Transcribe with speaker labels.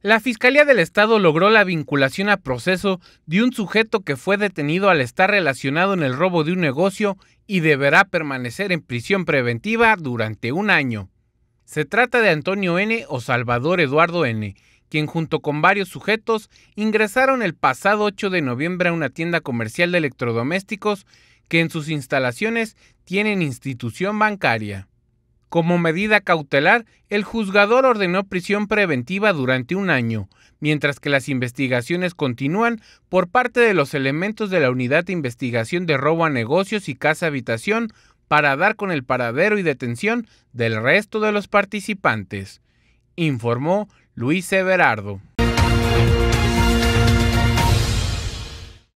Speaker 1: La Fiscalía del Estado logró la vinculación a proceso de un sujeto que fue detenido al estar relacionado en el robo de un negocio y deberá permanecer en prisión preventiva durante un año. Se trata de Antonio N. o Salvador Eduardo N., quien junto con varios sujetos ingresaron el pasado 8 de noviembre a una tienda comercial de electrodomésticos que en sus instalaciones tienen institución bancaria. Como medida cautelar, el juzgador ordenó prisión preventiva durante un año, mientras que las investigaciones continúan por parte de los elementos de la Unidad de Investigación de Robo a Negocios y Casa Habitación para dar con el paradero y detención del resto de los participantes, informó Luis Everardo.